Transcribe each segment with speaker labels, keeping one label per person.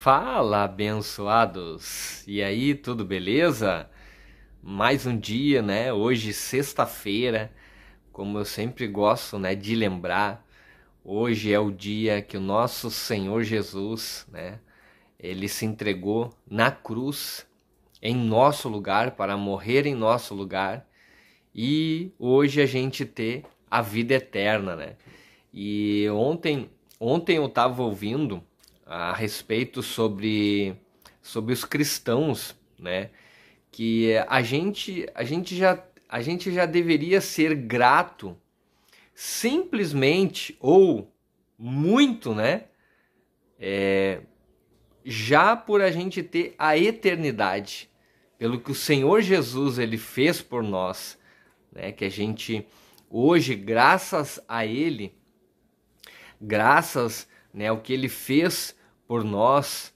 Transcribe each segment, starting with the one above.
Speaker 1: Fala, abençoados! E aí, tudo beleza? Mais um dia, né? Hoje, sexta-feira, como eu sempre gosto, né, de lembrar, hoje é o dia que o nosso Senhor Jesus, né, ele se entregou na cruz em nosso lugar para morrer em nosso lugar e hoje a gente ter a vida eterna, né? E ontem, ontem eu estava ouvindo a respeito sobre, sobre os cristãos, né? Que a gente, a gente já a gente já deveria ser grato simplesmente ou muito, né? É, já por a gente ter a eternidade, pelo que o Senhor Jesus ele fez por nós, né? Que a gente hoje, graças a Ele, graças né, ao que Ele fez por nós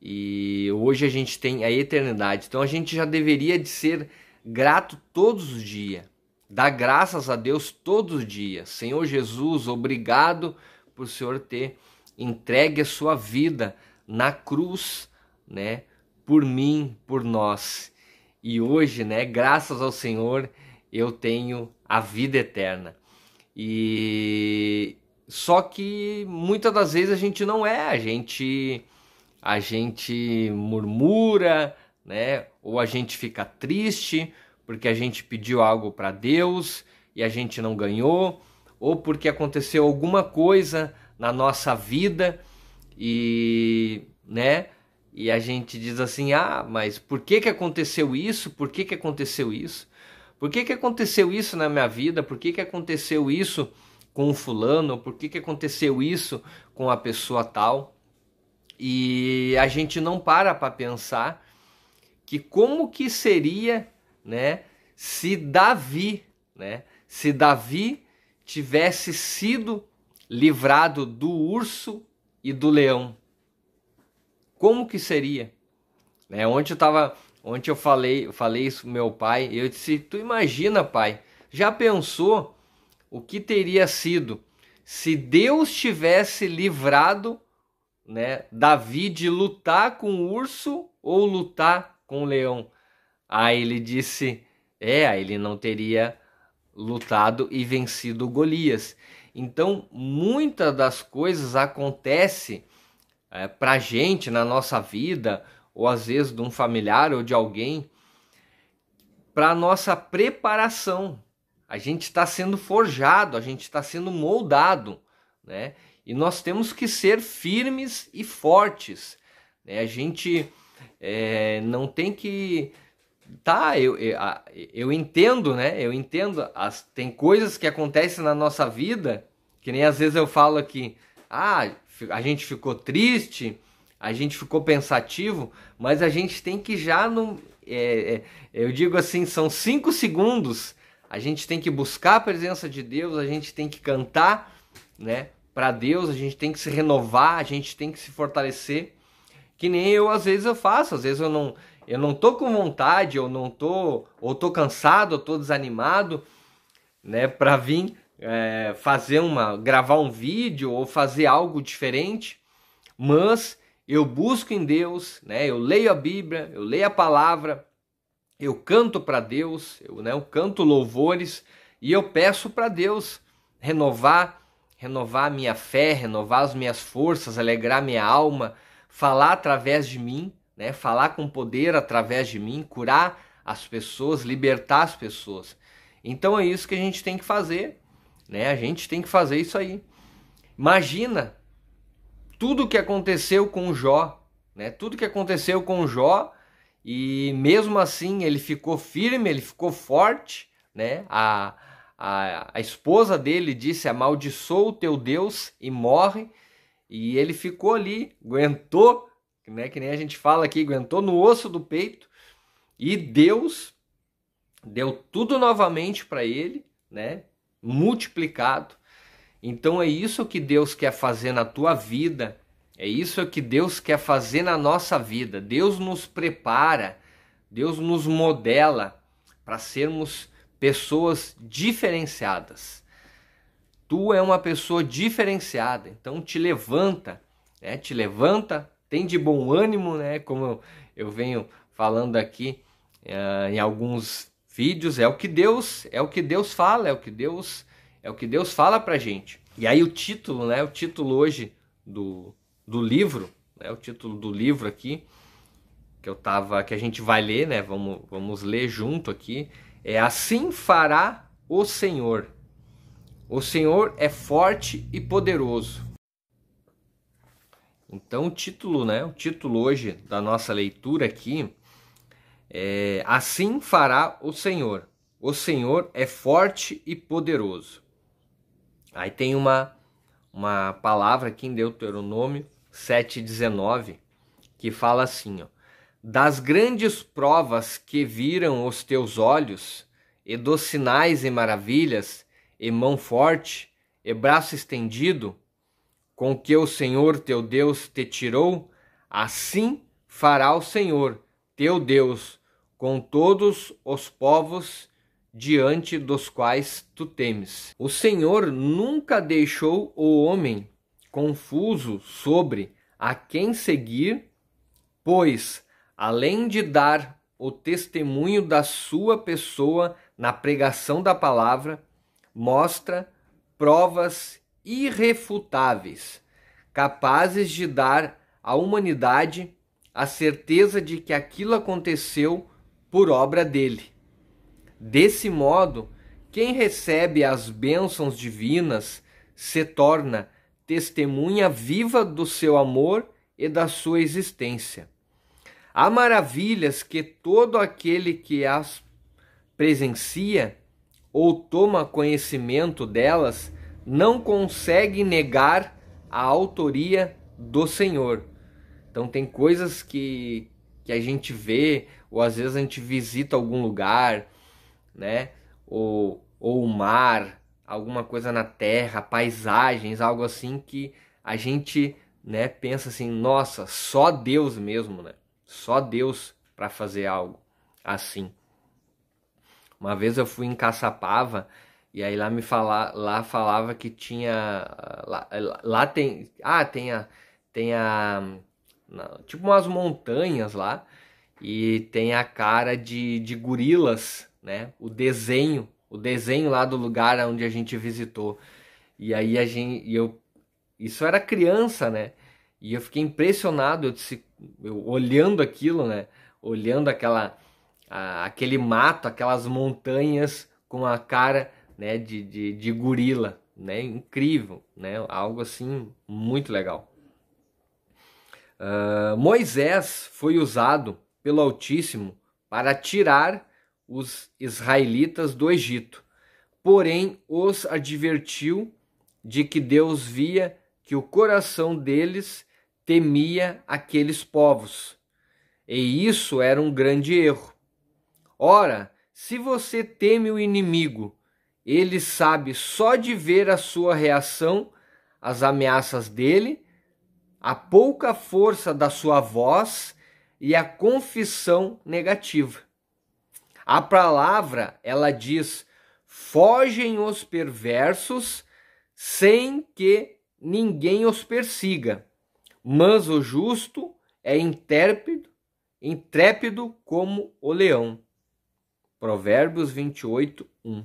Speaker 1: e hoje a gente tem a eternidade. Então a gente já deveria de ser grato todos os dias. Dar graças a Deus todos os dias. Senhor Jesus, obrigado por o Senhor ter entregue a sua vida na cruz, né, por mim, por nós. E hoje, né, graças ao Senhor, eu tenho a vida eterna. E só que muitas das vezes a gente não é, a gente a gente murmura, né? Ou a gente fica triste porque a gente pediu algo para Deus e a gente não ganhou, ou porque aconteceu alguma coisa na nossa vida e, né? E a gente diz assim: "Ah, mas por que que aconteceu isso? Por que que aconteceu isso? Por que que aconteceu isso na minha vida? Por que que aconteceu isso?" com o fulano, por que, que aconteceu isso com a pessoa tal. E a gente não para para pensar que como que seria, né, se Davi, né, se Davi tivesse sido livrado do urso e do leão. Como que seria? Né, ontem eu tava, ontem eu falei, eu falei isso pro meu pai, eu disse: "Tu imagina, pai, já pensou o que teria sido se Deus tivesse livrado né, Davi de lutar com o urso ou lutar com o leão. Aí ele disse: é, ele não teria lutado e vencido Golias. Então, muitas das coisas acontece é, para gente na nossa vida, ou às vezes de um familiar ou de alguém, para nossa preparação a gente está sendo forjado, a gente está sendo moldado, né? E nós temos que ser firmes e fortes. Né? A gente é, não tem que tá eu, eu, eu entendo né eu entendo as tem coisas que acontecem na nossa vida que nem às vezes eu falo aqui ah a gente ficou triste a gente ficou pensativo mas a gente tem que já no é, é, eu digo assim são cinco segundos a gente tem que buscar a presença de Deus, a gente tem que cantar, né, para Deus, a gente tem que se renovar, a gente tem que se fortalecer. Que nem eu às vezes eu faço, às vezes eu não eu não tô com vontade, eu não tô ou tô cansado, ou tô desanimado, né, para vir é, fazer uma gravar um vídeo ou fazer algo diferente, mas eu busco em Deus, né? Eu leio a Bíblia, eu leio a palavra, eu canto para Deus, eu, né, eu canto louvores e eu peço para Deus renovar, renovar minha fé, renovar as minhas forças, alegrar minha alma, falar através de mim, né, falar com poder através de mim, curar as pessoas, libertar as pessoas. Então é isso que a gente tem que fazer, né? A gente tem que fazer isso aí. Imagina tudo o que aconteceu com Jó, né? Tudo que aconteceu com Jó, e mesmo assim ele ficou firme, ele ficou forte, né? A, a, a esposa dele disse: Amaldiçoa o teu Deus e morre. E ele ficou ali, aguentou, né? Que nem a gente fala aqui, aguentou no osso do peito. E Deus deu tudo novamente para ele, né? Multiplicado. Então é isso que Deus quer fazer na tua vida é isso que Deus quer fazer na nossa vida. Deus nos prepara, Deus nos modela para sermos pessoas diferenciadas. Tu é uma pessoa diferenciada, então te levanta, né? Te levanta, tem de bom ânimo, né? Como eu, venho falando aqui uh, em alguns vídeos, é o que Deus, é o que Deus fala, é o que Deus, é o que Deus fala pra gente. E aí o título, né? O título hoje do do livro, né, o título do livro aqui, que eu tava, que a gente vai ler, né? Vamos, vamos ler junto aqui. É assim fará o Senhor. O Senhor é forte e poderoso. Então o título, né? O título hoje da nossa leitura aqui é Assim fará o Senhor. O Senhor é forte e poderoso. Aí tem uma uma palavra aqui em Deuteronômio 7,19, que fala assim: ó, Das grandes provas que viram os teus olhos, e dos sinais e maravilhas, e mão forte, e braço estendido, com que o Senhor teu Deus te tirou, assim fará o Senhor teu Deus com todos os povos diante dos quais tu temes. O Senhor nunca deixou o homem confuso sobre a quem seguir, pois, além de dar o testemunho da sua pessoa na pregação da palavra, mostra provas irrefutáveis, capazes de dar à humanidade a certeza de que aquilo aconteceu por obra dele. Desse modo, quem recebe as bênçãos divinas se torna testemunha viva do seu amor e da sua existência. Há maravilhas que todo aquele que as presencia ou toma conhecimento delas não consegue negar a autoria do Senhor. Então tem coisas que, que a gente vê, ou às vezes a gente visita algum lugar, né? Ou, ou o mar, alguma coisa na terra, paisagens, algo assim que a gente, né, pensa assim, nossa, só Deus mesmo, né? Só Deus para fazer algo assim. Uma vez eu fui em Caçapava e aí lá me falar, lá falava que tinha lá, lá tem, ah, tem a tem a tipo umas montanhas lá e tem a cara de, de gorilas, né? O desenho o desenho lá do lugar onde a gente visitou. E aí a gente, e eu, isso era criança, né? E eu fiquei impressionado, eu, disse, eu olhando aquilo, né? Olhando aquela, a, aquele mato, aquelas montanhas com a cara, né? De, de, de gorila, né? Incrível, né? Algo assim muito legal. Uh, Moisés foi usado pelo Altíssimo para tirar os israelitas do Egito. Porém, os advertiu de que Deus via que o coração deles temia aqueles povos. E isso era um grande erro. Ora, se você teme o inimigo, ele sabe só de ver a sua reação às ameaças dele, a pouca força da sua voz e a confissão negativa. A palavra, ela diz: fogem os perversos sem que ninguém os persiga. Mas o justo é intérpido, intrépido como o leão. Provérbios 28, 1.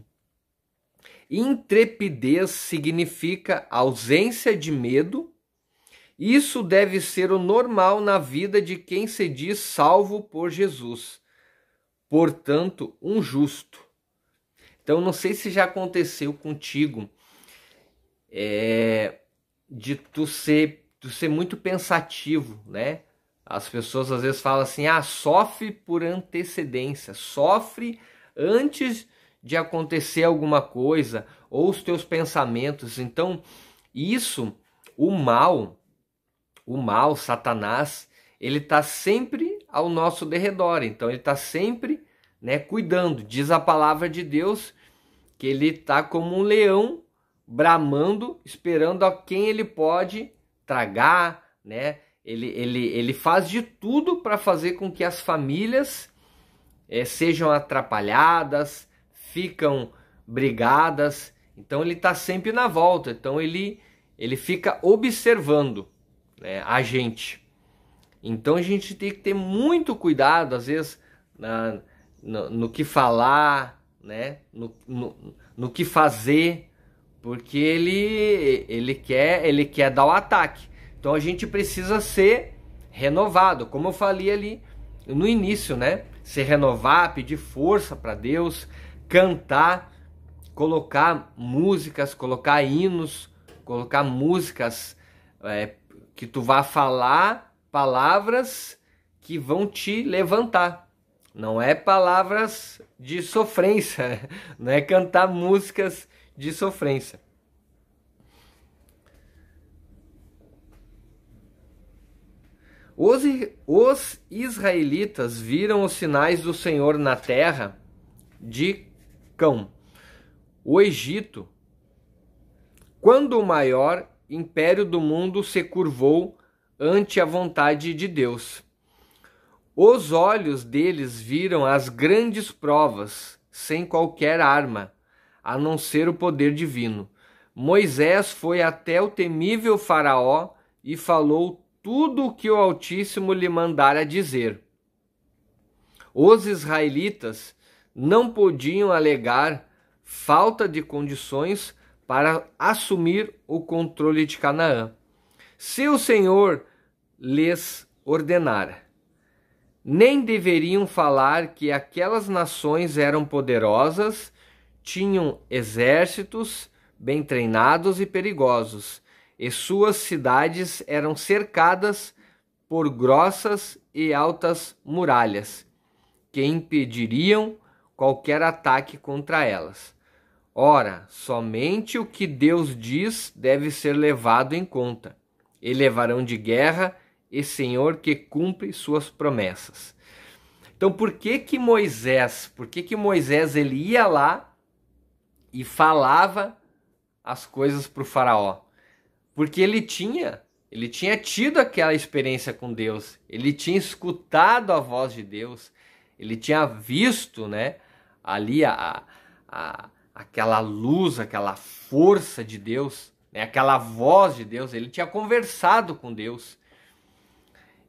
Speaker 1: Intrepidez significa ausência de medo. Isso deve ser o normal na vida de quem se diz salvo por Jesus portanto, um justo. Então, não sei se já aconteceu contigo é, de tu ser, tu ser muito pensativo, né? As pessoas às vezes falam assim: ah, sofre por antecedência, sofre antes de acontecer alguma coisa, ou os teus pensamentos. Então, isso, o mal, o mal, Satanás, ele está sempre ao nosso derredor. Então, ele está sempre né, cuidando. Diz a palavra de Deus que ele está como um leão bramando, esperando a quem ele pode tragar, né? Ele, ele, ele faz de tudo para fazer com que as famílias é, sejam atrapalhadas, ficam brigadas. Então ele está sempre na volta. Então ele ele fica observando né, a gente. Então a gente tem que ter muito cuidado, às vezes, na, no, no que falar, né? No, no, no, que fazer, porque ele, ele, quer, ele quer dar o ataque. Então a gente precisa ser renovado, como eu falei ali no início, né? Se renovar, pedir força para Deus, cantar, colocar músicas, colocar hinos, colocar músicas é, que tu vá falar, palavras que vão te levantar, não é palavras de sofrência, não é cantar músicas de sofrência. Os, os israelitas viram os sinais do Senhor na terra de Cão, o Egito, quando o maior império do mundo se curvou ante a vontade de Deus. Os olhos deles viram as grandes provas, sem qualquer arma, a não ser o poder divino. Moisés foi até o temível Faraó e falou tudo o que o Altíssimo lhe mandara dizer. Os israelitas não podiam alegar falta de condições para assumir o controle de Canaã, se o Senhor lhes ordenara nem deveriam falar que aquelas nações eram poderosas, tinham exércitos bem treinados e perigosos, e suas cidades eram cercadas por grossas e altas muralhas, que impediriam qualquer ataque contra elas. Ora, somente o que Deus diz deve ser levado em conta. E levarão de guerra e Senhor que cumpre suas promessas. Então, por que que Moisés, por que que Moisés ele ia lá e falava as coisas para o faraó? Porque ele tinha, ele tinha tido aquela experiência com Deus, ele tinha escutado a voz de Deus, ele tinha visto, né, ali a, a aquela luz, aquela força de Deus, né, aquela voz de Deus, ele tinha conversado com Deus.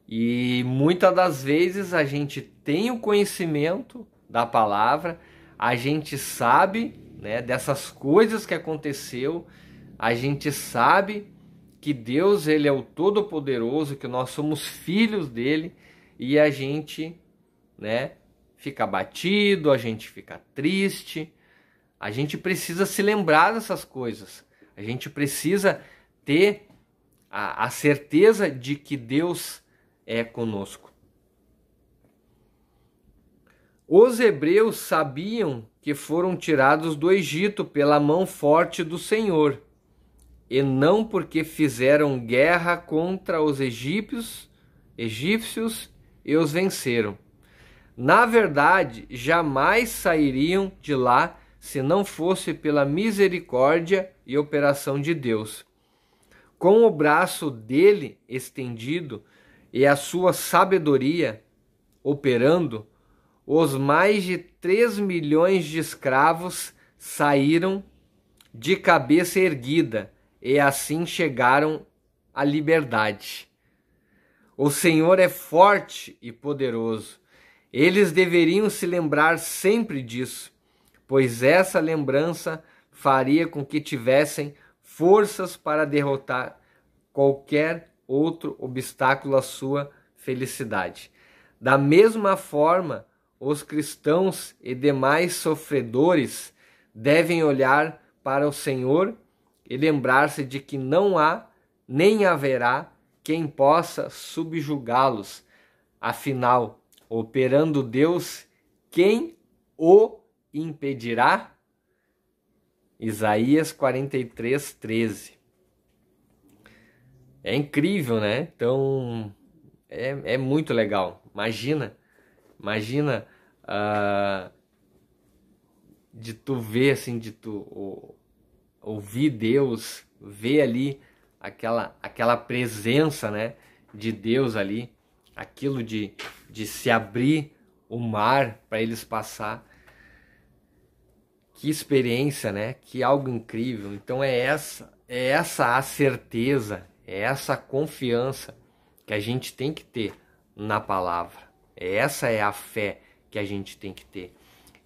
Speaker 1: E muitas das vezes a gente tem o conhecimento da palavra, a gente sabe né, dessas coisas que aconteceu, a gente sabe que Deus ele é o Todo-Poderoso, que nós somos filhos dele e a gente né, fica batido, a gente fica triste. A gente precisa se lembrar dessas coisas, a gente precisa ter a, a certeza de que Deus é conosco. Os hebreus sabiam que foram tirados do Egito pela mão forte do Senhor, e não porque fizeram guerra contra os egípcios, egípcios e os venceram. Na verdade, jamais sairiam de lá se não fosse pela misericórdia e operação de Deus. Com o braço dele estendido, e a sua sabedoria operando, os mais de 3 milhões de escravos saíram de cabeça erguida e assim chegaram à liberdade. O Senhor é forte e poderoso. Eles deveriam se lembrar sempre disso, pois essa lembrança faria com que tivessem forças para derrotar qualquer outro obstáculo à sua felicidade. Da mesma forma, os cristãos e demais sofredores devem olhar para o Senhor e lembrar-se de que não há nem haverá quem possa subjugá-los. Afinal, operando Deus, quem o impedirá? Isaías 43, 13 é incrível, né? Então é, é muito legal. Imagina, imagina uh, de tu ver assim, de tu ouvir Deus, ver ali aquela aquela presença, né? De Deus ali, aquilo de, de se abrir o mar para eles passar. Que experiência, né? Que algo incrível. Então é essa é essa a certeza é essa confiança que a gente tem que ter na palavra. É essa é a fé que a gente tem que ter.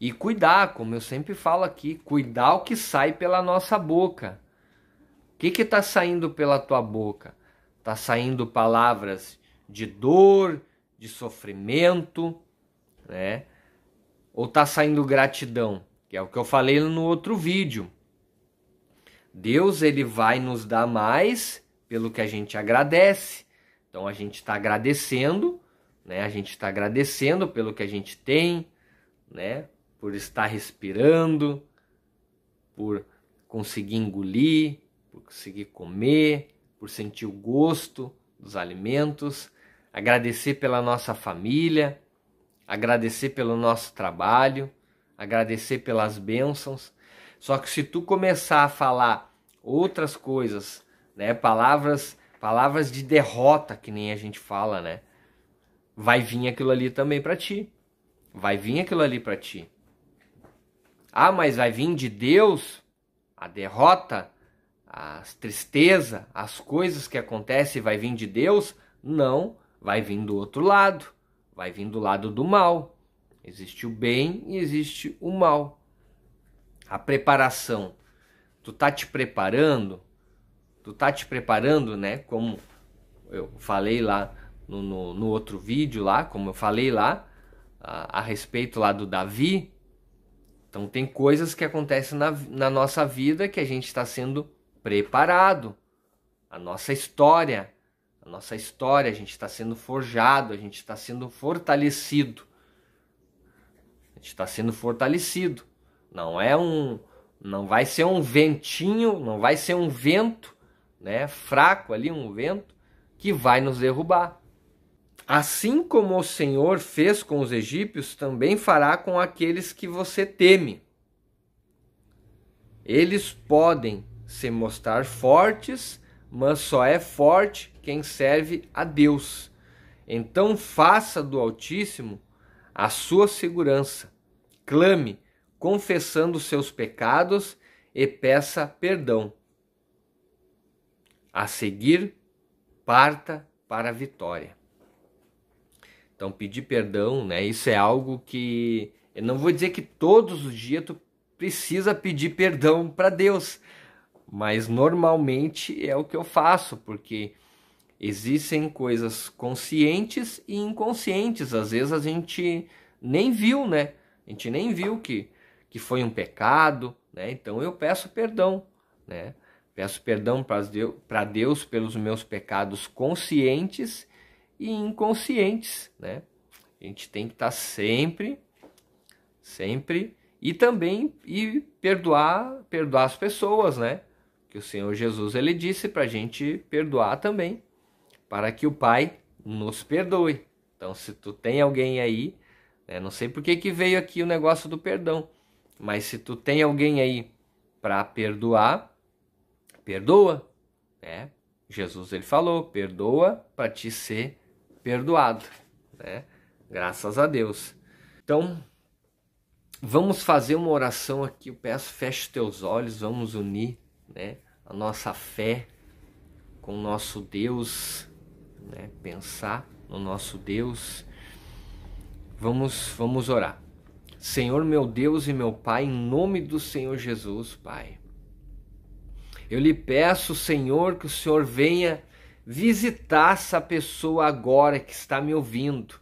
Speaker 1: E cuidar, como eu sempre falo aqui, cuidar o que sai pela nossa boca. O que está saindo pela tua boca? Está saindo palavras de dor, de sofrimento, né? Ou está saindo gratidão, que é o que eu falei no outro vídeo. Deus ele vai nos dar mais pelo que a gente agradece. Então a gente está agradecendo, né? A gente está agradecendo pelo que a gente tem, né? Por estar respirando, por conseguir engolir, por conseguir comer, por sentir o gosto dos alimentos, agradecer pela nossa família, agradecer pelo nosso trabalho, agradecer pelas bênçãos. Só que se tu começar a falar outras coisas né? Palavras, palavras de derrota que nem a gente fala, né? Vai vir aquilo ali também para ti. Vai vir aquilo ali para ti. Ah, mas vai vir de Deus a derrota, a tristeza, as coisas que acontecem vai vir de Deus? Não, vai vir do outro lado, vai vir do lado do mal. Existe o bem e existe o mal. A preparação. Tu tá te preparando tu tá te preparando, né? Como eu falei lá no, no, no outro vídeo lá, como eu falei lá a, a, respeito lá do Davi. Então tem coisas que acontecem na, na nossa vida que a gente está sendo preparado. A nossa história, a nossa história, a gente está sendo forjado, a gente está sendo fortalecido. A gente está sendo fortalecido. Não é um, não vai ser um ventinho, não vai ser um vento né, fraco ali, um vento que vai nos derrubar. Assim como o Senhor fez com os egípcios, também fará com aqueles que você teme. Eles podem se mostrar fortes, mas só é forte quem serve a Deus. Então faça do Altíssimo a sua segurança. Clame, confessando seus pecados e peça perdão a seguir parta para a vitória. Então pedir perdão, né? Isso é algo que eu não vou dizer que todos os dias tu precisa pedir perdão para Deus, mas normalmente é o que eu faço, porque existem coisas conscientes e inconscientes. Às vezes a gente nem viu, né? A gente nem viu que que foi um pecado, né? Então eu peço perdão, né? Peço perdão para Deus pelos meus pecados conscientes e inconscientes, né? A gente tem que estar tá sempre, sempre e também e perdoar, perdoar as pessoas, né? Que o Senhor Jesus ele disse para a gente perdoar também, para que o Pai nos perdoe. Então, se tu tem alguém aí, né? não sei por que que veio aqui o negócio do perdão, mas se tu tem alguém aí para perdoar perdoa, né? Jesus ele falou, perdoa para te ser perdoado, né? Graças a Deus. Então, vamos fazer uma oração aqui, eu peço, feche teus olhos, vamos unir, né, a nossa fé com o nosso Deus, né? Pensar no nosso Deus. Vamos, vamos orar. Senhor meu Deus e meu Pai, em nome do Senhor Jesus, Pai. Eu lhe peço, Senhor, que o Senhor venha visitar essa pessoa agora que está me ouvindo.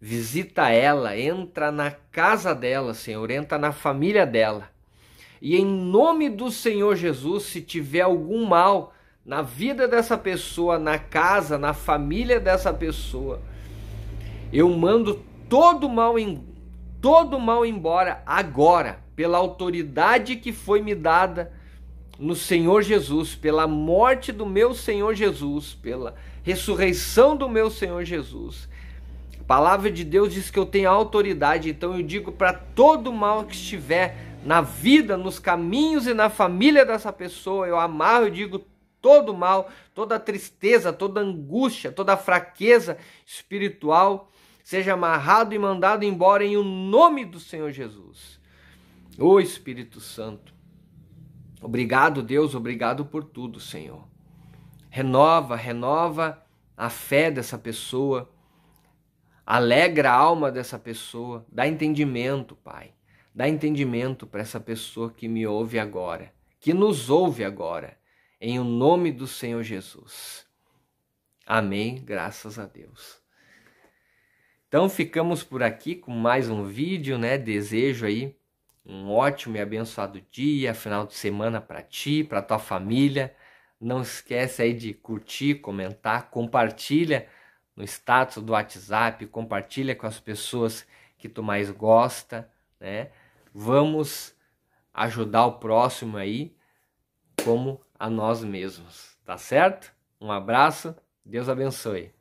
Speaker 1: Visita ela, entra na casa dela, Senhor, entra na família dela. E em nome do Senhor Jesus, se tiver algum mal na vida dessa pessoa, na casa, na família dessa pessoa, eu mando todo mal em, todo mal embora agora, pela autoridade que foi me dada no Senhor Jesus, pela morte do meu Senhor Jesus, pela ressurreição do meu Senhor Jesus. A palavra de Deus diz que eu tenho autoridade, então eu digo para todo mal que estiver na vida, nos caminhos e na família dessa pessoa, eu amarro, eu digo todo mal, toda tristeza, toda angústia, toda fraqueza espiritual, seja amarrado e mandado embora em o nome do Senhor Jesus. Ô Espírito Santo, Obrigado, Deus, obrigado por tudo, Senhor. Renova, renova a fé dessa pessoa, alegra a alma dessa pessoa, dá entendimento, Pai. Dá entendimento para essa pessoa que me ouve agora, que nos ouve agora, em o nome do Senhor Jesus. Amém, graças a Deus. Então ficamos por aqui com mais um vídeo, né? Desejo aí um ótimo e abençoado dia, final de semana para ti, para tua família. Não esquece aí de curtir, comentar, compartilha no status do WhatsApp, compartilha com as pessoas que tu mais gosta, né? Vamos ajudar o próximo aí como a nós mesmos, tá certo? Um abraço, Deus abençoe.